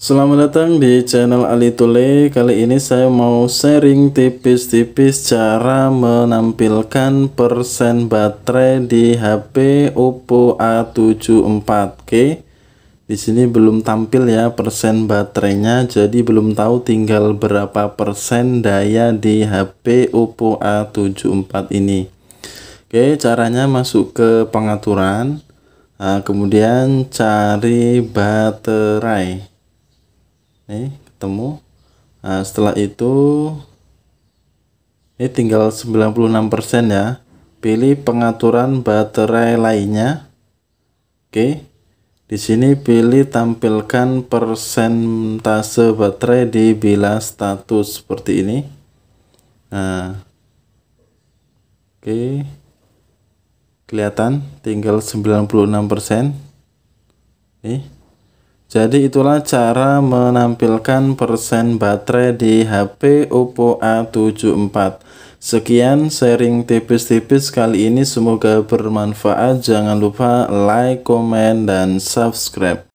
Selamat datang di channel Ali Tule. Kali ini saya mau sharing tipis-tipis cara menampilkan persen baterai di HP Oppo A74K. Di sini belum tampil ya persen baterainya, jadi belum tahu tinggal berapa persen daya di HP Oppo A74 ini. Oke, caranya masuk ke pengaturan. Nah, kemudian cari baterai nih ketemu nah, setelah itu ini tinggal 96% ya pilih pengaturan baterai lainnya oke di sini pilih tampilkan persentase baterai di bilah status seperti ini nah oke kelihatan tinggal 96% nih jadi itulah cara menampilkan persen baterai di HP Oppo A74. Sekian sharing tipis-tipis kali ini semoga bermanfaat. Jangan lupa like, komen, dan subscribe.